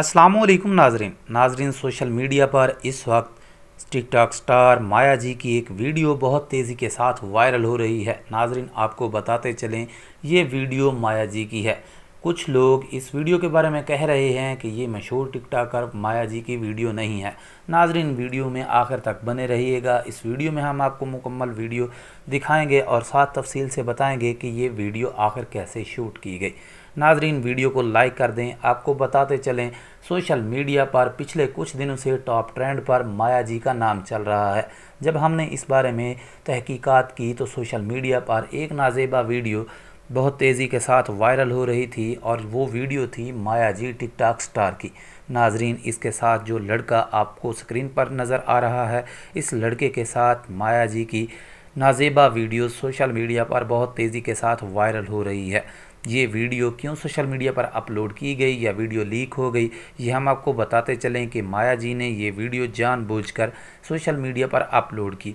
अस्सलाम वालेकुम नाजरीन नाजरीन सोशल मीडिया पर इस वक्त टिकटॉक स्टार माया जी की एक वीडियो बहुत तेज़ी के साथ वायरल हो रही है नाजरीन आपको बताते चलें ये वीडियो माया जी की है कुछ लोग इस वीडियो के बारे में कह रहे हैं कि ये मशहूर टाकर माया जी की वीडियो नहीं है नाजरीन वीडियो में आखिर तक बने रहिएगा इस वीडियो में हम आपको मुकम्मल वीडियो दिखाएंगे और साथ तफसील से बताएंगे कि ये वीडियो आखिर कैसे शूट की गई नाजरीन वीडियो को लाइक कर दें आपको बताते चलें सोशल मीडिया पर पिछले कुछ दिनों से टॉप ट्रेंड पर माया जी का नाम चल रहा है जब हमने इस बारे में तहकीकात की तो सोशल मीडिया पर एक नाजेबा वीडियो बहुत तेज़ी के साथ वायरल हो रही थी और वो वीडियो थी माया जी टिकटॉक स्टार की नाजरीन इसके साथ जो लड़का आपको स्क्रीन पर नज़र आ रहा है इस लड़के के साथ माया जी की नाजेबा वीडियो सोशल मीडिया पर बहुत तेज़ी के साथ वायरल हो रही है ये वीडियो क्यों सोशल मीडिया पर अपलोड की गई या वीडियो लीक हो गई ये हम आपको बताते चलें कि माया जी ने ये वीडियो जानबूझकर सोशल मीडिया पर अपलोड की